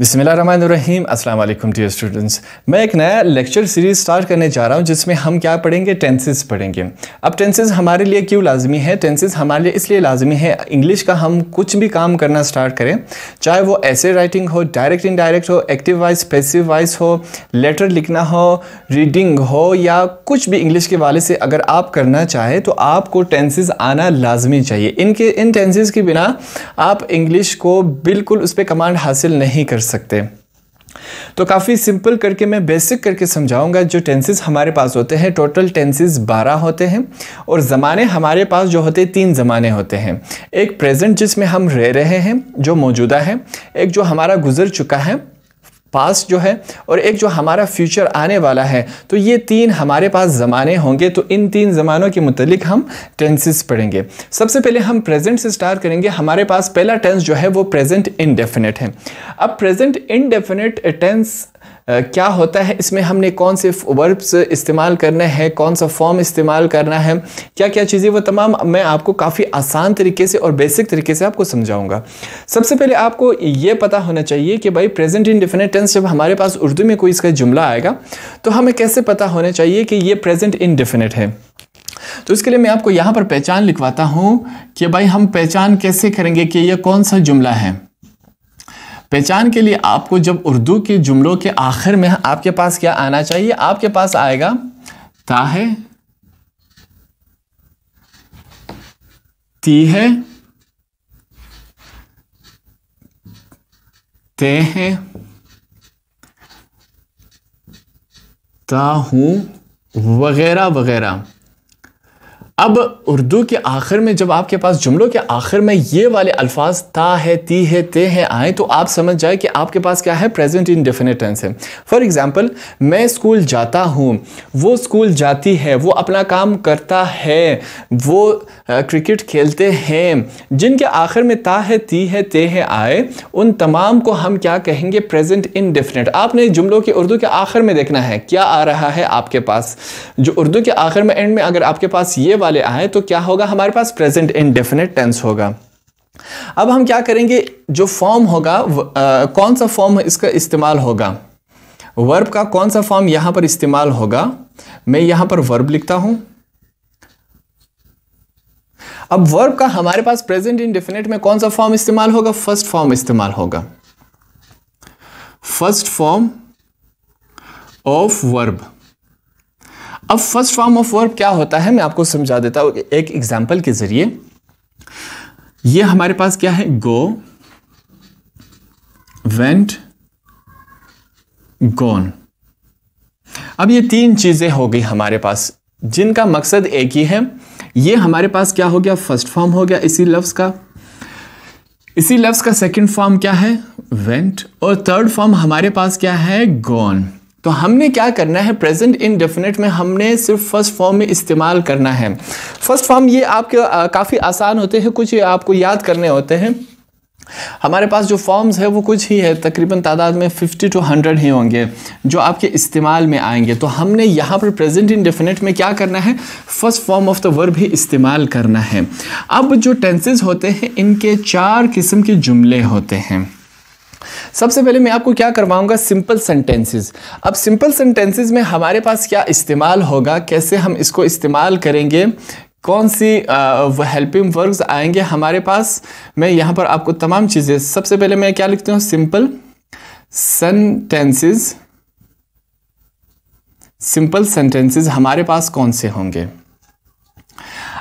बिसमीम अस्सलाम वालेकुम डियर स्टूडेंट्स मैं एक नया लेक्चर सीरीज़ स्टार्ट करने जा रहा हूँ जिसमें हम क्या पढ़ेंगे टेंसेस पढ़ेंगे अब टेंसेस हमारे लिए क्यों लाजमी है टेंसेस हमारे लिए इसलिए लाजमी है इंग्लिश का हम कुछ भी काम करना स्टार्ट करें चाहे वो ऐसे राइटिंग हो डायरेक्ट इनडायरेक्ट हो एक्टिव वाइज पैसिव वाइज हो लेटर लिखना हो रीडिंग हो या कुछ भी इंग्लिश के वाले से अगर आप करना चाहें तो आपको टेंसेज आना लाजमी चाहिए इनके इन टेंसेज के बिना आप इंग्लिश को बिल्कुल उस पर कमांड हासिल नहीं कर सकते तो काफ़ी सिंपल करके मैं बेसिक करके समझाऊंगा जो टेंसेस हमारे पास होते हैं टोटल टेंसेस बारह होते हैं और ज़माने हमारे पास जो होते हैं तीन ज़माने होते हैं एक प्रेजेंट जिसमें हम रह रहे हैं जो मौजूदा है एक जो हमारा गुजर चुका है पास जो है और एक जो हमारा फ्यूचर आने वाला है तो ये तीन हमारे पास ज़माने होंगे तो इन तीन ज़मानों के मतलब हम टेंसेस पढ़ेंगे सबसे पहले हम प्रेजेंट से स्टार्ट करेंगे हमारे पास पहला टेंस जो है वो प्रेजेंट इनडेफिनेट है अब प्रेजेंट इनडेफिनेट टेंस क्या होता है इसमें हमने कौन से वर्ब्स इस्तेमाल करने हैं कौन सा फॉर्म इस्तेमाल करना है क्या क्या चीज़ें वो तमाम मैं आपको काफ़ी आसान तरीके से और बेसिक तरीके से आपको समझाऊंगा सबसे पहले आपको ये पता होना चाहिए कि भाई प्रेजेंट इन इंडिफिनिट टेंस जब हमारे पास उर्दू में कोई इसका जुमला आएगा तो हमें कैसे पता होना चाहिए कि ये प्रेजेंट इनडिफिनिट है तो इसके लिए मैं आपको यहाँ पर पहचान लिखवाता हूँ कि भाई हम पहचान कैसे करेंगे कि यह कौन सा जुमला है पहचान के लिए आपको जब उर्दू के जुमलों के आखिर में आपके पास क्या आना चाहिए आपके पास आएगा ता है ती है ते है ता हूं वगैरह वगैरह अब उर्दू के आखिर में जब आपके पास जुमलों के आखिर में ये वाले अल्फाज ता है ती है ते है आए तो आप समझ जाए कि आपके पास क्या है प्रेजेंट इन डेफिनेट टेंस है फॉर एग्जांपल मैं स्कूल जाता हूँ वो स्कूल जाती है वो अपना काम करता है वो क्रिकेट खेलते हैं जिनके आखिर में ता है ती है ते है आए उन तमाम को हम क्या कहेंगे प्रेजेंट इन डेफिनेट आपने जुमलों के उर्दू के आखिर में देखना है क्या आ रहा है आपके पास जो उर्दू के आखिर में एंड में अगर आपके पास ये वाले आए तो क्या होगा हमारे पास प्रेजेंट इनडेफिनेट टेंस होगा अब हम क्या करेंगे जो फॉर्म होगा आ, कौन सा फॉर्म इसका इस्तेमाल होगा वर्ब का कौन सा फॉर्म यहां पर इस्तेमाल होगा मैं यहां पर वर्ब लिखता हूं अब वर्ब का हमारे पास प्रेजेंट इनडेफिनेट में कौन सा फॉर्म इस्तेमाल होगा फर्स्ट फॉर्म इस्तेमाल होगा फर्स्ट फॉर्म ऑफ वर्ब अब फर्स्ट फॉर्म ऑफ वर्ब क्या होता है मैं आपको समझा देता हूँ एक एग्जाम्पल के ज़रिए ये हमारे पास क्या है गो वेंट गोन अब ये तीन चीज़ें हो गई हमारे पास जिनका मकसद एक ही है ये हमारे पास क्या हो गया फर्स्ट फॉर्म हो गया इसी लफ्ज़ का इसी लफ्ज़ का सेकंड फॉर्म क्या है वेंट और थर्ड फॉर्म हमारे पास क्या है गॉन तो हमने क्या करना है प्रेजेंट इन डेफिनेट में हमने सिर्फ फर्स्ट फॉर्म में इस्तेमाल करना है फर्स्ट फॉर्म ये आपके काफ़ी आसान होते हैं कुछ आपको याद करने होते हैं हमारे पास जो फॉर्म्स है वो कुछ ही है तकरीबन तादाद में 50 टू 100 ही होंगे जो आपके इस्तेमाल में आएंगे तो हमने यहाँ पर प्रेजेंट डेफिनेट में क्या करना है first form of the verb ही इस्तेमाल करना है अब जो टेंसेज होते हैं इनके चार किस्म के जुमले होते हैं सबसे पहले मैं आपको क्या करवाऊंगा सिंपल सेंटेंसेस अब सिंपल सेंटेंसेस में हमारे पास क्या इस्तेमाल होगा कैसे हम इसको इस्तेमाल करेंगे कौन सी हेल्पिंग वर्ग्स आएंगे हमारे पास मैं यहाँ पर आपको तमाम चीज़ें सबसे पहले मैं क्या लिखती हूँ सिंपल सेंटेंसेस सिंपल सेंटेंसेस हमारे पास कौन से होंगे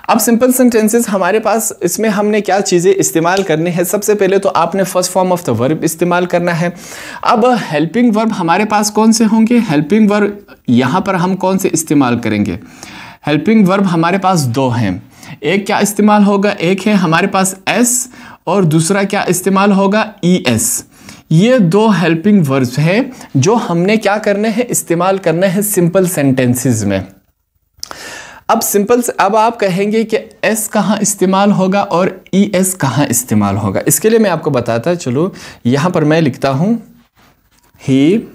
अब सिंपल सेंटेंसेस हमारे पास इसमें हमने क्या चीज़ें इस्तेमाल करनी है सबसे पहले तो आपने first form of the verb इस्तेमाल करना है अब हेल्पिंग वर्ब हमारे पास कौन से होंगे हेल्पिंग वर्ब यहाँ पर हम कौन से इस्तेमाल करेंगे हेल्पिंग वर्ब हमारे पास दो हैं एक क्या इस्तेमाल होगा एक है हमारे पास एस और दूसरा क्या इस्तेमाल होगा ई e एस ये दो हेल्पिंग वर्ब्स हैं जो हमने क्या करने हैं इस्तेमाल करने हैं सिंपल सेंटेंसेस में अब सिंपल से अब आप कहेंगे कि एस कहाँ इस्तेमाल होगा और ई e एस कहाँ इस्तेमाल होगा इसके लिए मैं आपको बताता चलो यहाँ पर मैं लिखता हूँ he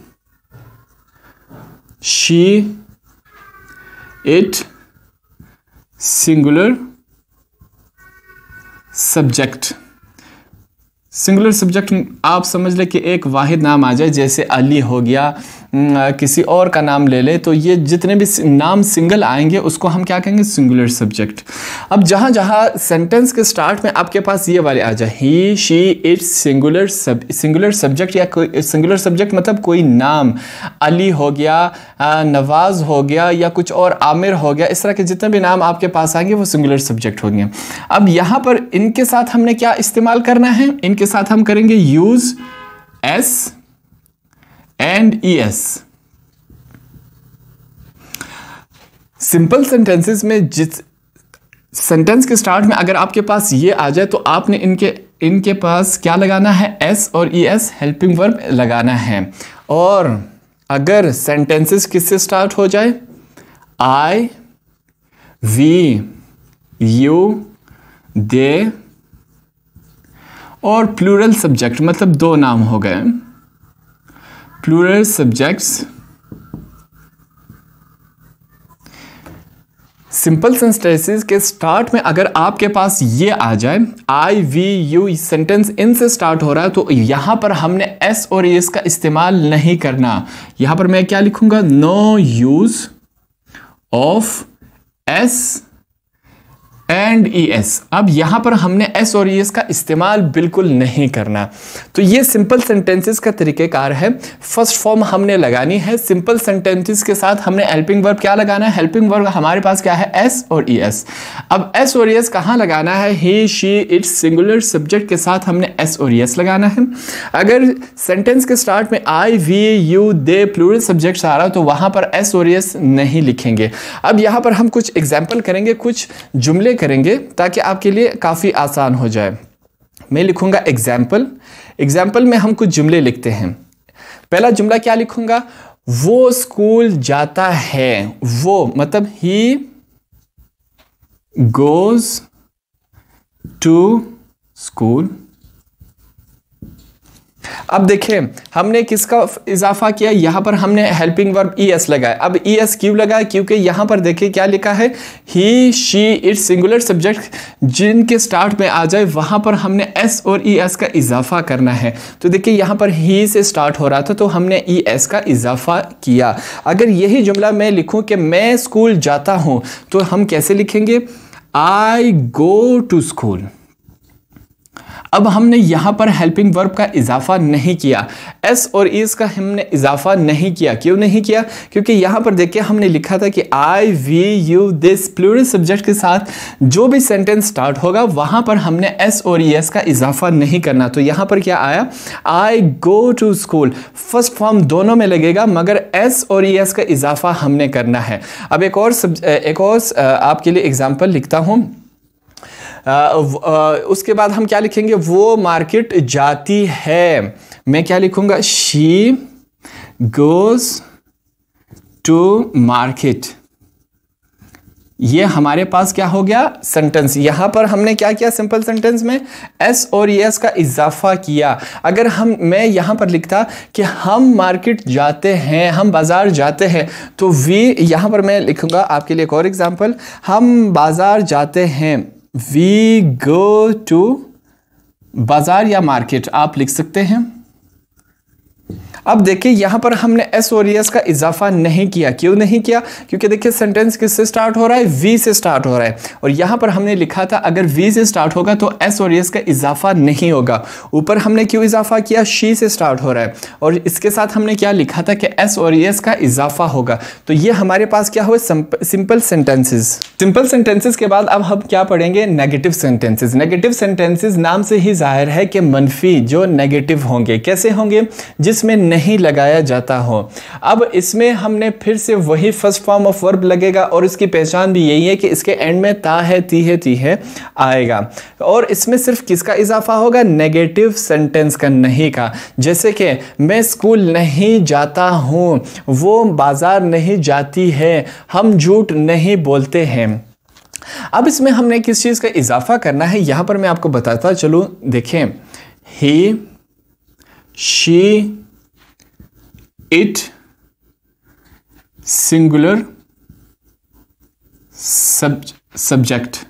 she it singular subject singular subject आप समझ लें कि एक वाहिद नाम आ जाए जैसे अली हो गया हम्म, किसी और का नाम ले लें तो ये जितने भी नाम सिंगल आएंगे उसको हम क्या कहेंगे सिंगुलर सब्जेक्ट अब जहाँ जहाँ सेंटेंस के स्टार्ट में आपके पास ये वाले आ जाए he she its singular sub singular subject या कोई सिंगुलर सब्जेक्ट मतलब कोई नाम अली हो गया नवाज़ हो गया या कुछ और आमिर हो गया इस तरह के जितने भी नाम आपके पास आएंगे वो सिंगुलर सब्जेक्ट होंगे अब यहाँ पर इनके साथ हमने क्या इस्तेमाल करना है इनके साथ हम करेंगे use S E S simple sentences में जिस सेंटेंस के स्टार्ट में अगर आपके पास ये आ जाए तो आपने इनके इनके पास क्या लगाना है एस और ई एस हेल्पिंग वर्ब लगाना है और अगर सेंटेंसेस किससे स्टार्ट हो जाए आई वी यू दे और प्लूरल सब्जेक्ट मतलब दो नाम हो गए plural subjects सिंपल सेंटेंसेस के स्टार्ट में अगर आपके पास ये आ जाए आई वी यू सेंटेंस इन से स्टार्ट हो रहा है तो यहां पर हमने एस और एस का इस्तेमाल नहीं करना यहां पर मैं क्या लिखूंगा no use of S and E S अब यहाँ पर हमने एस और ई एस का इस्तेमाल बिल्कुल नहीं करना तो ये सिंपल सेंटेंसेस का तरीक़ेकार है फर्स्ट फॉर्म हमने लगानी है सिंपल सेंटेंसेस के साथ हमने हेल्पिंग वर्ब क्या लगाना है हेल्पिंग वर्ब हमारे पास क्या है एस और ई एस अब एस और ई एस कहाँ लगाना है he she its singular subject के साथ हमने एस और ई एस लगाना है अगर सेंटेंस के स्टार्ट में I we you they plural subjects आ रहा तो वहाँ पर एस और ई एस नहीं लिखेंगे अब यहाँ पर हम कुछ एग्जाम्पल करेंगे कुछ जुमले करेंगे ताकि आपके लिए काफ़ी आसान हो जाए मैं लिखूँगा एग्जाम्पल एग्जाम्पल में हम कुछ जुमले लिखते हैं पहला जुमला क्या लिखूँगा वो स्कूल जाता है वो मतलब ही गोज़ टू स्कूल अब देखें हमने किसका इजाफा किया यहाँ पर हमने हेल्पिंग वर्ब ई एस लगाया अब ई एस क्यों लगाया क्योंकि यहाँ पर देखिए क्या लिखा है he she it singular subject जिनके स्टार्ट में आ जाए वहाँ पर हमने एस और ई एस का इजाफा करना है तो देखिए यहाँ पर ही से स्टार्ट हो रहा था तो हमने ई एस का इजाफा किया अगर यही जुमला मैं लिखूँ कि मैं स्कूल जाता हूँ तो हम कैसे लिखेंगे आई गो टू स्कूल अब हमने यहाँ पर हेल्पिंग वर्ब का इजाफा नहीं किया एस और इज e का हमने इजाफा नहीं किया क्यों नहीं किया क्योंकि यहाँ पर देखिए हमने लिखा था कि I we you this plural subject के साथ जो भी सेंटेंस स्टार्ट होगा वहाँ पर हमने एस और ई e एस का इजाफा नहीं करना तो यहाँ पर क्या आया I go to school first form दोनों में लगेगा मगर एस और ई e एस का इजाफा हमने करना है अब एक और सब्ज एक और आपके लिए एग्जाम्पल लिखता हूँ उसके बाद हम क्या लिखेंगे वो मार्केट जाती है मैं क्या लिखूंगा शी गोज टू मार्केट ये हमारे पास क्या हो गया सेंटेंस यहां पर हमने क्या किया सिंपल सेंटेंस में एस और एस का इजाफा किया अगर हम मैं यहां पर लिखता कि हम मार्केट जाते हैं हम बाज़ार जाते हैं तो वी यहां पर मैं लिखूँगा आपके लिए एक और एग्ज़ाम्पल हम बाज़ार जाते हैं वी गो टू बाज़ार या मार्केट आप लिख सकते हैं अब देखिए यहाँ पर हमने एस और एस e का इजाफा नहीं किया क्यों नहीं किया क्योंकि देखिए सेंटेंस किससे स्टार्ट हो रहा है वी से स्टार्ट हो रहा है और यहाँ पर हमने लिखा था अगर वी से स्टार्ट होगा तो एस और एस e का इजाफा नहीं होगा ऊपर हमने क्यों इजाफा किया शी से स्टार्ट हो रहा है और इसके साथ हमने क्या लिखा था कि एस और एस e का इजाफा होगा तो ये हमारे पास क्या हुआ सिंपल सेंटेंसेज सिंपल सेंटेंसेज के बाद अब हम क्या पढ़ेंगे नेगेटिव सेंटेंसेज नेगेटिव सेंटेंसेज नाम से ही जाहिर है कि मनफी जो नेगेटिव होंगे कैसे होंगे जिस इसमें नहीं लगाया जाता हो अब इसमें हमने फिर से वही फर्स्ट फॉर्म ऑफ वर्ब लगेगा और इसकी पहचान भी यही है कि इसके एंड में ता है ती है ती है आएगा और इसमें सिर्फ किसका इजाफा होगा नेगेटिव सेंटेंस का नहीं का जैसे कि मैं स्कूल नहीं जाता हूँ वो बाज़ार नहीं जाती है हम झूठ नहीं बोलते हैं अब इसमें हमने किस चीज़ का इजाफा करना है यहां पर मैं आपको बताता चलू देखें he she it singular sub, subject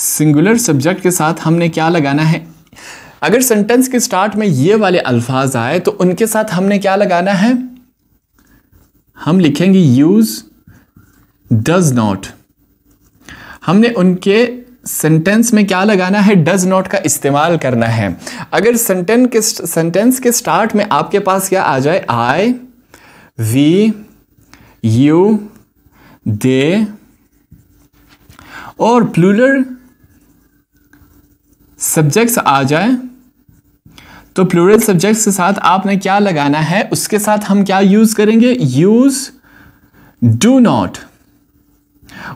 singular subject के साथ हमने क्या लगाना है अगर सेंटेंस के स्टार्ट में ये वाले अल्फाज आए तो उनके साथ हमने क्या लगाना है हम लिखेंगे यूज डज नॉट हमने उनके सेंटेंस में क्या लगाना है डज नॉट का इस्तेमाल करना है अगर सेंटेंस के सेंटेंस के स्टार्ट में आपके पास क्या आ जाए आई वी यू दे और प्लूलर सब्जेक्ट्स आ जाए तो प्लूरल सब्जेक्ट्स के साथ आपने क्या लगाना है उसके साथ हम क्या यूज़ करेंगे यूज़ डू नॉट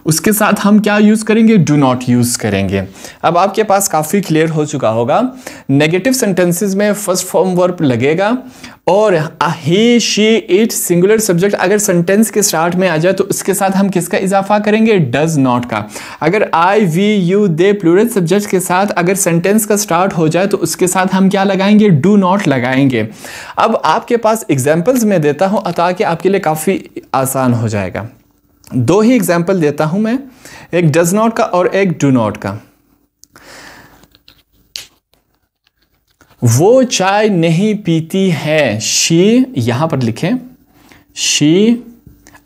उसके साथ हम क्या यूज़ करेंगे डू नॉट यूज़ करेंगे अब आपके पास काफ़ी क्लियर हो चुका होगा नेगेटिव सेंटेंसेस में फर्स्ट फॉर्म वर्ब लगेगा और he she it singular subject अगर सेंटेंस के स्टार्ट में आ जाए तो उसके साथ हम किसका इजाफा करेंगे डज नॉट का अगर I we you they plural subject के साथ अगर सेंटेंस का स्टार्ट हो जाए तो उसके साथ हम क्या लगाएंगे डू नॉट लगाएंगे अब आपके पास एग्जाम्पल्स में देता हूँ ताकि आपके लिए काफ़ी आसान हो जाएगा दो ही एग्जाम्पल देता हूं मैं एक डज नॉट का और एक डू नॉट का वो चाय नहीं पीती है शी यहां पर लिखे शी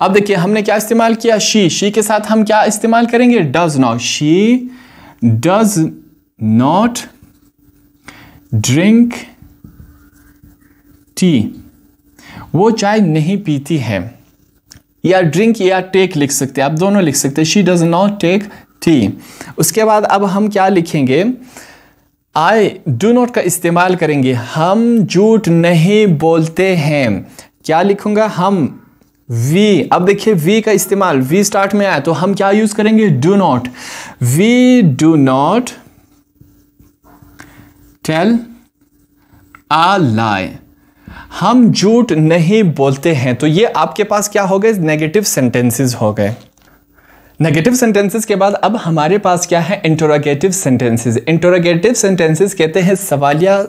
अब देखिए हमने क्या इस्तेमाल किया शी शी के साथ हम क्या इस्तेमाल करेंगे does not she does not drink tea वो चाय नहीं पीती है या ड्रिंक या टेक लिख सकते हैं आप दोनों लिख सकते हैं she does not take tea उसके बाद अब हम क्या लिखेंगे आई डू नॉट का इस्तेमाल करेंगे हम झूठ नहीं बोलते हैं क्या लिखूंगा हम वी अब देखिए वी का इस्तेमाल वी स्टार्ट में आया तो हम क्या यूज करेंगे do not we do not tell a lie हम झूठ नहीं बोलते हैं तो ये आपके पास क्या हो गए नेगेटिव सेंटेंसेस हो गए नेगेटिव सेंटेंसेस के बाद अब हमारे पास क्या है इंटरोगेटिव सेंटेंसेस इंटरोगेटिव सेंटेंसेस कहते हैं सवालिया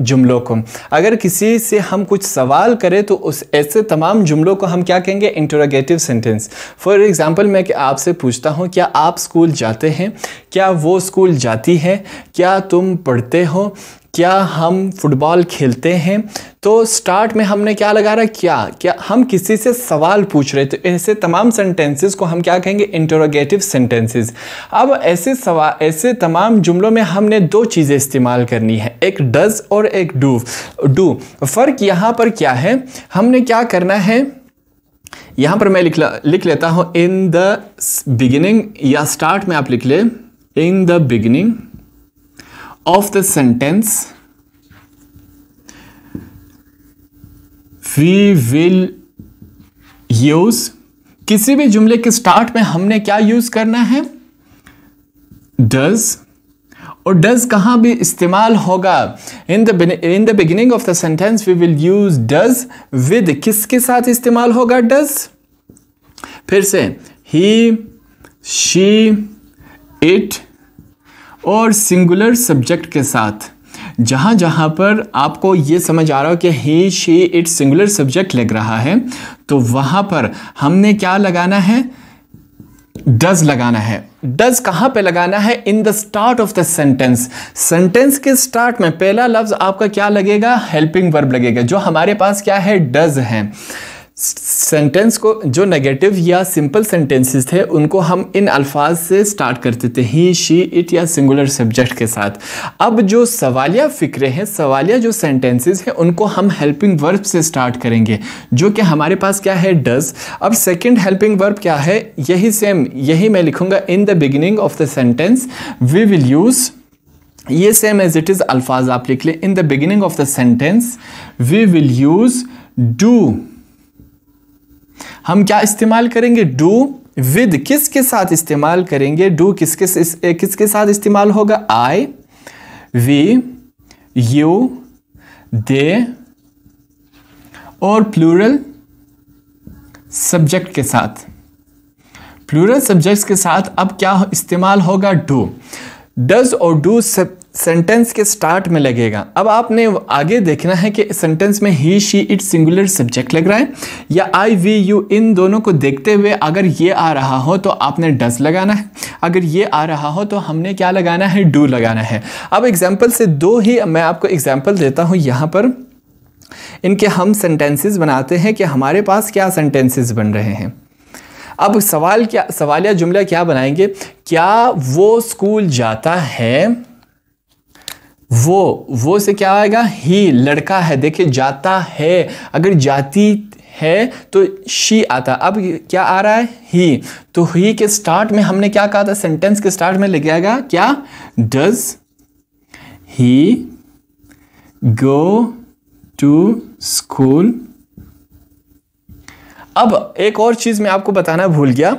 जुमलों को अगर किसी से हम कुछ सवाल करें तो उस ऐसे तमाम जुमलों को हम क्या कहेंगे इंटरोगेटिव सेंटेंस फॉर एग्ज़ाम्पल मैं आपसे पूछता हूँ क्या आप स्कूल जाते हैं क्या वो स्कूल जाती है क्या तुम पढ़ते हो क्या हम फुटबॉल खेलते हैं तो स्टार्ट में हमने क्या लगा रहा क्या क्या हम किसी से सवाल पूछ रहे थे तो ऐसे तमाम सेंटेंसेस को हम क्या कहेंगे इंटरोगेटिव सेंटेंसेस अब ऐसे सवाल ऐसे तमाम जुमलों में हमने दो चीज़ें इस्तेमाल करनी है एक डज और एक डू डू फ़र्क यहाँ पर क्या है हमने क्या करना है यहाँ पर मैं लिख लिख लेता हूँ इन द बिगिनिंग या स्टार्ट में आप लिख ले in the beginning of the sentence we will use किसी भी जुमले के स्टार्ट में हमने क्या यूज करना है डज और डज कहां भी इस्तेमाल होगा in the in the beginning of the sentence we will use does with किसके साथ इस्तेमाल होगा डज फिर से ही शी इट और सिंगुलर सब्जेक्ट के साथ जहाँ जहाँ पर आपको ये समझ आ रहा हो कि हे शे इट सिंगुलर सब्जेक्ट लग रहा है तो वहाँ पर हमने क्या लगाना है डज लगाना है डज कहाँ पे लगाना है in the start of the sentence sentence के स्टार्ट में पहला लफ्ज आपका क्या लगेगा हेल्पिंग वर्ब लगेगा जो हमारे पास क्या है डज है सेंटेंस को जो नेगेटिव या सिंपल सेंटेंसेस थे उनको हम इन अल्फाज से स्टार्ट करते थे ही शी इट या सिंगुलर सब्जेक्ट के साथ अब जो सवालिया फ़िक्रे हैं सवालिया जो सेंटेंसेस हैं उनको हम हेल्पिंग वर्ब से स्टार्ट करेंगे जो कि हमारे पास क्या है डज अब सेकंड हेल्पिंग वर्ब क्या है यही सेम यही मैं लिखूंगा in the beginning of the sentence we will use ये सेम एज इट इज़ अल्फाज आप लिख लें in the beginning of the sentence we will use do हम क्या इस्तेमाल करेंगे डू विद किसके साथ इस्तेमाल करेंगे डू किसके किसके साथ इस्तेमाल होगा आई वी यू दे और प्लूरल सब्जेक्ट के साथ प्लूरल सब्जेक्ट्स के साथ अब क्या इस्तेमाल होगा डू डज और डू सब सेंटेंस के स्टार्ट में लगेगा अब आपने आगे देखना है कि सेंटेंस में he she it singular subject लग रहा है या आई वी यू इन दोनों को देखते हुए अगर ये आ रहा हो तो आपने डस लगाना है अगर ये आ रहा हो तो हमने क्या लगाना है डू लगाना है अब एग्जाम्पल से दो ही मैं आपको एग्जाम्पल देता हूँ यहाँ पर इनके हम सेंटेंसेज बनाते हैं कि हमारे पास क्या सेंटेंसेस बन रहे हैं अब सवाल क्या सवालिया जुमला क्या बनाएंगे क्या वो स्कूल जाता है वो वो से क्या आएगा ही लड़का है देखिए जाता है अगर जाती है तो शी आता अब क्या आ रहा है ही तो ही के स्टार्ट में हमने क्या कहा था सेंटेंस के स्टार्ट में लग गया क्या does he go to school अब एक और चीज़ मैं आपको बताना भूल गया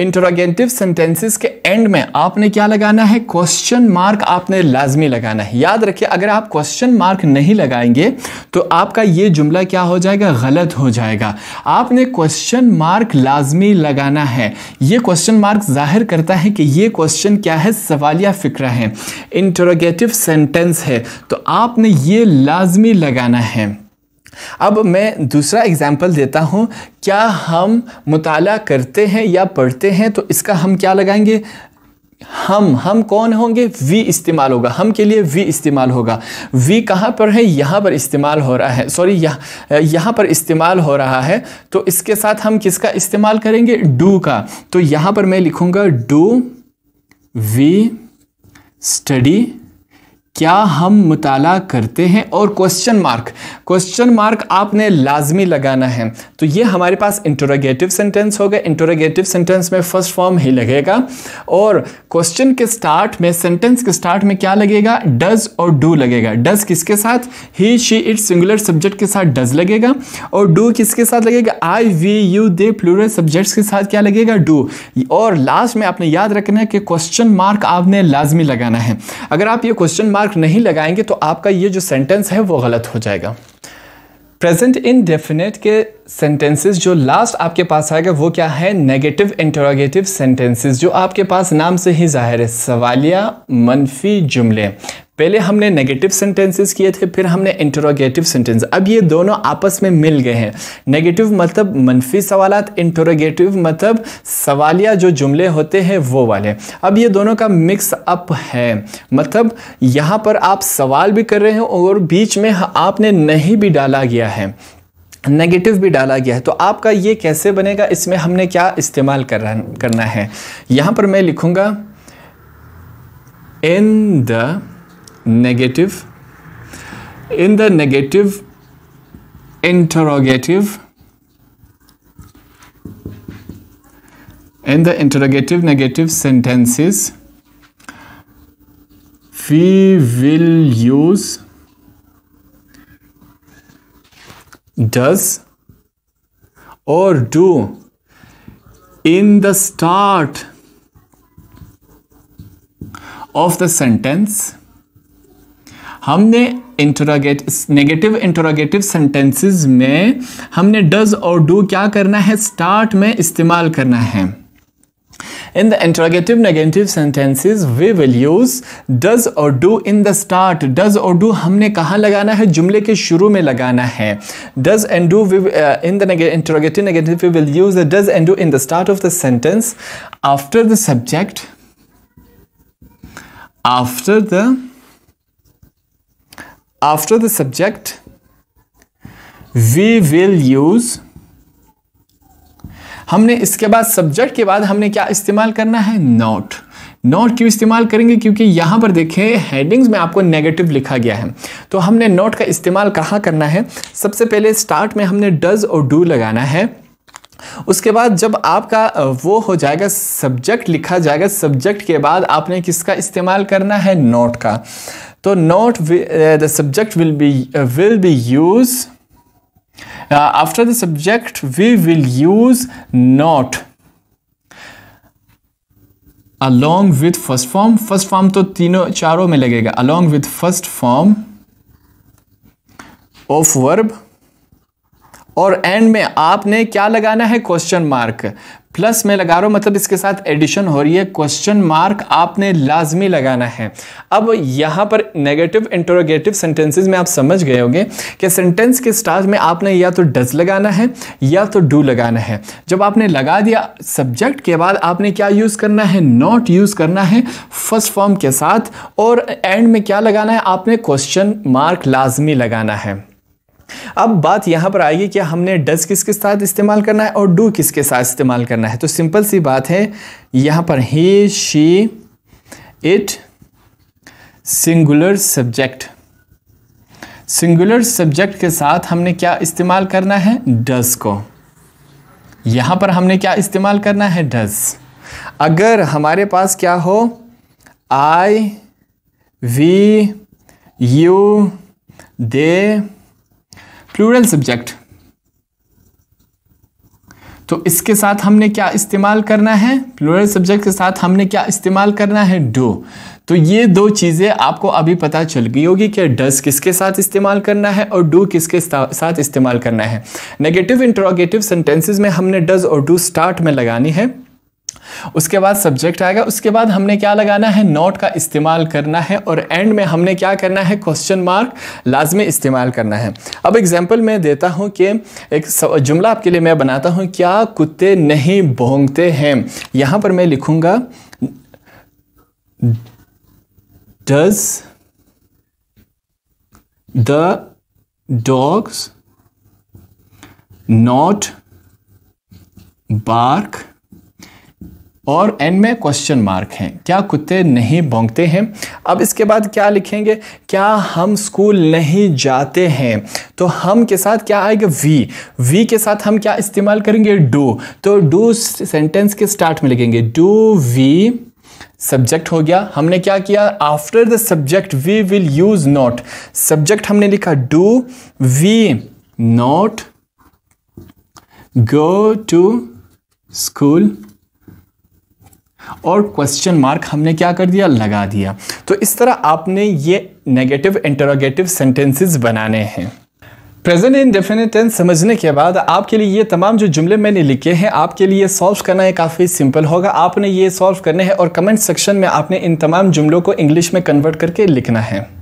इंटरोगेटिव सेंटेंसेस के एंड में आपने क्या लगाना है क्वेश्चन मार्क आपने लाजमी लगाना है याद रखिए अगर आप क्वेश्चन मार्क नहीं लगाएंगे तो आपका ये जुमला क्या हो जाएगा गलत हो जाएगा आपने क्वेश्चन मार्क लाजमी लगाना है ये क्वेश्चन मार्क जाहिर करता है कि ये क्वेश्चन क्या है सवालिया फ़िक्र है इंटरोगेटिव सेंटेंस है तो आपने ये लाजमी लगाना है अब मैं दूसरा एग्ज़ाम्पल देता हूँ क्या हम मुताल करते हैं या पढ़ते हैं तो इसका हम क्या लगाएंगे हम हम कौन होंगे वी इस्तेमाल होगा हम के लिए वी इस्तेमाल होगा वी कहाँ पर है यहाँ पर इस्तेमाल हो रहा है सॉरी यहाँ यहाँ पर इस्तेमाल हो रहा है तो इसके साथ हम किसका इस्तेमाल करेंगे डू का तो यहाँ पर मैं लिखूँगा डू वी स्टडी क्या हम मुताल करते हैं और क्वेश्चन मार्क क्वेश्चन मार्क आपने लाजमी लगाना है तो ये हमारे पास इंटरोगेटिव सेंटेंस होगा इंटरोगेटिव सेंटेंस में फर्स्ट फॉर्म ही लगेगा और क्वेश्चन के स्टार्ट में सेंटेंस के स्टार्ट में क्या लगेगा डज और डू लगेगा डज किसके साथ he she it singular subject के साथ डज लगेगा और डू किसके साथ लगेगा I we you they plural subjects के साथ क्या लगेगा डू और लास्ट में आपने याद रखना है कि क्वेश्चन मार्क आपने लाजमी लगाना है अगर आप ये क्वेश्चन मार्क मार्क नहीं लगाएंगे तो आपका ये जो सेंटेंस है वो गलत हो जाएगा प्रेजेंट इनडेफिनेट के सेंटेंसेस जो लास्ट आपके पास आएगा वो क्या है नेगेटिव इंटरोगेटिव सेंटेंसेस जो आपके पास नाम से ही जाहिर है सवालिया मनफी जुमले पहले हमने नेगेटिव सेंटेंसेस किए थे फिर हमने इंटरोगेटिव सेंटेंस अब ये दोनों आपस में मिल गए हैं नेगेटिव मतलब मनफी सवाल इंटरोगेटिव मतलब सवालिया जो जुमले होते हैं वो वाले अब ये दोनों का मिक्स अप है मतलब यहाँ पर आप सवाल भी कर रहे हैं और बीच में आपने नहीं भी डाला गया है नेगेटिव भी डाला गया है तो आपका ये कैसे बनेगा इसमें हमने क्या इस्तेमाल कर करना है यहाँ पर मैं लिखूँगा in the negative. In the negative, interrogative. In the interrogative negative sentences, we will use does or do in the start of the sentence हमने इंटरागेट नेगेटिव इंटरागेटिव सेंटेंसेस में हमने डज और डू क्या करना है स्टार्ट में इस्तेमाल करना है in the interrogative negative sentences we will use does और do in the start does और डू हमने कहाँ लगाना है जुमले के शुरू में लगाना है does and do in the interrogative negative we will use the does and do in the start of the sentence after the subject after the after the subject we will use हमने इसके बाद subject के बाद हमने क्या इस्तेमाल करना है नॉट नॉट क्यों इस्तेमाल करेंगे क्योंकि यहां पर देखें हेडिंग्स में आपको नेगेटिव लिखा गया है तो हमने नॉट का इस्तेमाल कहाँ करना है सबसे पहले स्टार्ट में हमने डज और डू लगाना है उसके बाद जब आपका वो हो जाएगा सब्जेक्ट लिखा जाएगा सब्जेक्ट के बाद आपने किसका इस्तेमाल करना है नॉट का तो not the subject will be will be use after the subject we will use not along with first form first form तो तीनों चारों में लगेगा along with first form of verb और एंड में आपने क्या लगाना है क्वेश्चन मार्क प्लस में लगा रहा हूँ मतलब इसके साथ एडिशन हो रही है क्वेश्चन मार्क आपने लाजमी लगाना है अब यहाँ पर नेगेटिव इंटरोगेटिव सेंटेंसेस में आप समझ गए होंगे कि सेंटेंस के स्टार्ट में आपने या तो डज लगाना है या तो डू लगाना है जब आपने लगा दिया सब्जेक्ट के बाद आपने क्या यूज़ करना है नॉट यूज़ करना है फर्स्ट फॉर्म के साथ और एंड में क्या लगाना है आपने क्वेश्चन मार्क लाजमी लगाना है अब बात यहाँ पर आएगी कि हमने डज किसके साथ इस्तेमाल करना है और डू किसके साथ इस्तेमाल करना है तो सिंपल सी बात है यहाँ पर he she it singular subject singular subject के साथ हमने क्या इस्तेमाल करना है डज को यहाँ पर हमने क्या इस्तेमाल करना है डज अगर हमारे पास क्या हो I we you they plural subject तो इसके साथ हमने क्या इस्तेमाल करना है प्लूरल सब्जेक्ट के साथ हमने क्या इस्तेमाल करना है डो तो ये दो चीज़ें आपको अभी पता चल गई होगी कि डस किसके साथ इस्तेमाल करना है और डू किसके साथ इस्तेमाल करना है नेगेटिव इंट्रोगेटिव सेंटेंसेस में हमने डज और डू स्टार्ट में लगानी है उसके बाद सब्जेक्ट आएगा उसके बाद हमने क्या लगाना है नॉट का इस्तेमाल करना है और एंड में हमने क्या करना है क्वेश्चन मार्क लाजमी इस्तेमाल करना है अब एग्जाम्पल मैं देता हूं कि एक जुमला आपके लिए मैं बनाता हूं क्या कुत्ते नहीं भोंगते हैं यहां पर मैं लिखूंगा does the dogs not bark और एन में क्वेश्चन मार्क हैं क्या कुत्ते नहीं भोंगते हैं अब इसके बाद क्या लिखेंगे क्या हम स्कूल नहीं जाते हैं तो हम के साथ क्या आएगा वी वी के साथ हम क्या इस्तेमाल करेंगे डू तो डू सेंटेंस के स्टार्ट में लिखेंगे डू वी सब्जेक्ट हो गया हमने क्या किया after the subject we will use not subject हमने लिखा do we not go to school और क्वेश्चन मार्क हमने क्या कर दिया लगा दिया तो इस तरह आपने ये नेगेटिव इंटरोगेटिव सेंटेंसेस बनाने हैं प्रेजेंट इन डेफिनेट टेंस समझने के बाद आपके लिए ये तमाम जो जुमले मैंने लिखे हैं आपके लिए सॉल्व करना है काफ़ी सिंपल होगा आपने ये सॉल्व करने हैं और कमेंट सेक्शन में आपने इन तमाम जुमलों को इंग्लिश में कन्वर्ट करके लिखना है